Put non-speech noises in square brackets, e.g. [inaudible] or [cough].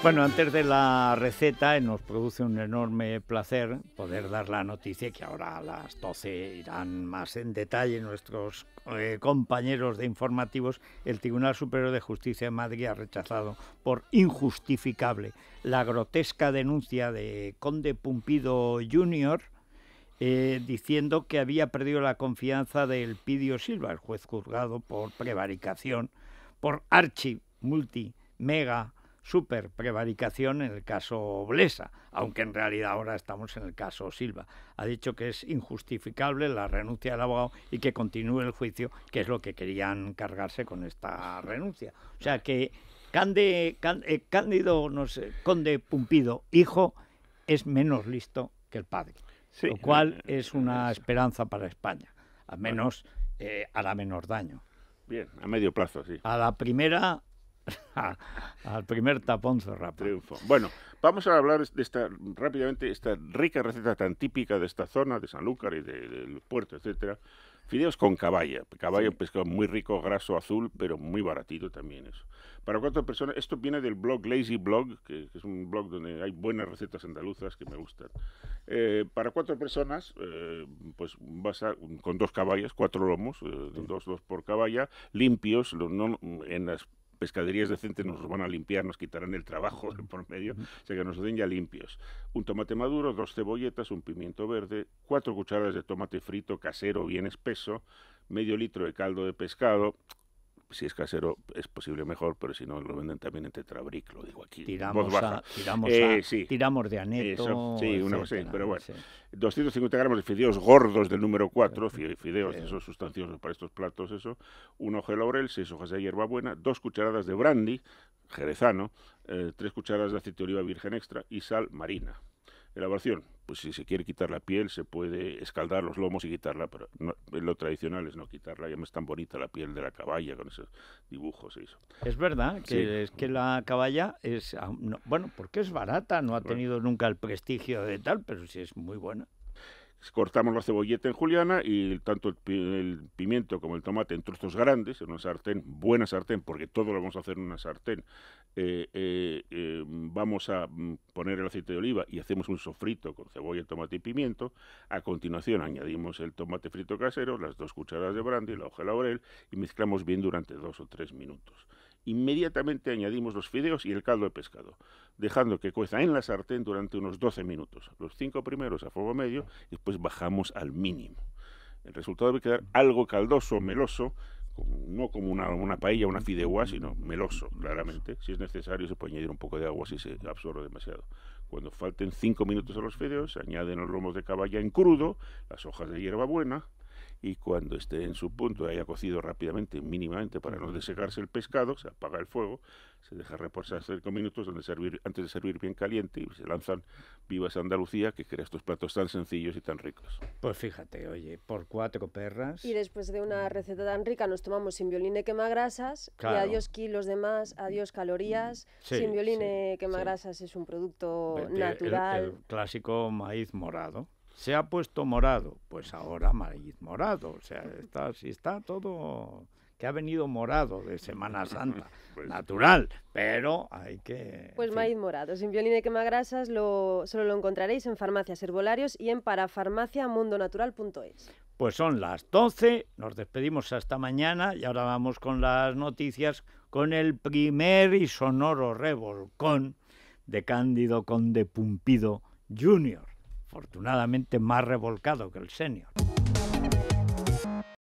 Bueno, antes de la receta, eh, nos produce un enorme placer poder dar la noticia que ahora a las 12 irán más en detalle nuestros eh, compañeros de informativos. El Tribunal Superior de Justicia de Madrid ha rechazado por injustificable la grotesca denuncia de Conde Pumpido Jr. Eh, diciendo que había perdido la confianza del Pidio Silva, el juez juzgado por prevaricación, por archi, multi, mega, Super prevaricación en el caso Blesa, aunque en realidad ahora estamos en el caso Silva. Ha dicho que es injustificable la renuncia del abogado y que continúe el juicio, que es lo que querían cargarse con esta renuncia. O sea que eh, Cándido, no sé, Conde Pumpido, hijo, es menos listo que el padre, lo cual eh, es una esperanza para España. Al menos a eh, hará menos daño. Bien, a medio plazo, sí. A la primera [laughs] al primer tapón cerrado. Bueno, vamos a hablar de esta, rápidamente esta rica receta tan típica de esta zona, de Sanlúcar y del puerto, etcétera. Fideos con caballa. caballa pescado muy rico, graso, azul, pero muy baratito también eso. Para cuatro personas, esto viene del blog Lazy Blog, que, es un blog donde hay buenas recetas andaluzas que me gustan. Eh, para cuatro personas, eh, pues vas a, con dos caballas, cuatro lomos, eh, dos, dos por caballa, limpios, en las pescaderías decentes nos van a limpiar, nos quitarán el trabajo por medio, o sea que nos den ya limpios. Un tomate maduro, dos cebolletas, un pimiento verde, cuatro cucharadas de tomate frito casero bien espeso, medio litro de caldo de pescado, si es casero es posible mejor, pero si no lo venden también en tetrabric, lo digo aquí. Tiramos, a, tiramos, eh, tiramos de aneto. sí, pero bueno. 250 gramos de fideos gordos del número 4, fideos, esos sustanciosos para estos platos, eso. Un ojo de laurel, seis hojas de buena, dos cucharadas de brandy, jerezano, eh, tres cucharadas de aceite de oliva virgen extra y sal marina elaboración. Pues si se quiere quitar la piel, se puede escaldar los lomos y quitarla, pero lo tradicional es no quitarla, ya no es tan bonita la piel de la caballa con esos dibujos y eso. Es verdad que, es que la caballa es, bueno, porque es barata, no ha tenido nunca el prestigio de tal, pero sí es muy buena cortamos la cebolleta en juliana y tanto el, pimiento como el tomate en trozos grandes, en una sartén, buena sartén, porque todo lo vamos a hacer en una sartén. Eh, eh, em, vamos a mm, poner el aceite de oliva y hacemos un sofrito con cebolla, tomate y pimiento. A continuación añadimos el tomate frito casero, las dos cucharadas de brandy, la hoja de laurel y mezclamos bien durante dos o tres minutos. Inmediatamente añadimos los fideos y el caldo de pescado, dejando que cueza en la sartén durante unos 12 minutos. Los cinco primeros a fuego medio y después bajamos al mínimo. El resultado debe quedar algo caldoso, meloso, no como una, paella o una fideuá, sino meloso, claramente. Si es necesario, se puede añadir un poco de agua si se absorbe demasiado. Cuando falten cinco minutos a los fideos, añaden los lomos de caballa en crudo, las hojas de hierba hierbabuena, y cuando esté en su punto y haya cocido rápidamente, mínimamente, para no desecarse el pescado, se apaga el fuego, se deja reposar cinco minutos donde servir, antes de servir bien caliente y se lanzan vivas a Andalucía, que crea estos platos tan sencillos y tan ricos. Pues fíjate, oye, por cuatro perras. Y después de una mm. receta tan rica nos tomamos sin violín quema grasas y adiós kilos de más, adiós calorías. Mm, sin violín de quema es un producto natural. el clásico maíz morado. Se ha puesto morado, pues ahora maíz morado. O sea, está, si está todo que ha venido morado de Semana [laughs] Santa. Pues natural, pero hay que... Pues maíz morado, sin violín de quemagrasas, lo, solo lo encontraréis en farmacias herbolarios y en parafarmaciamundonatural.es. Pues son las 12, nos despedimos hasta mañana y ahora vamos con las noticias con el primer y sonoro revolcón de Cándido Conde Pumpido Jr afortunadamente más revolcado que el senior.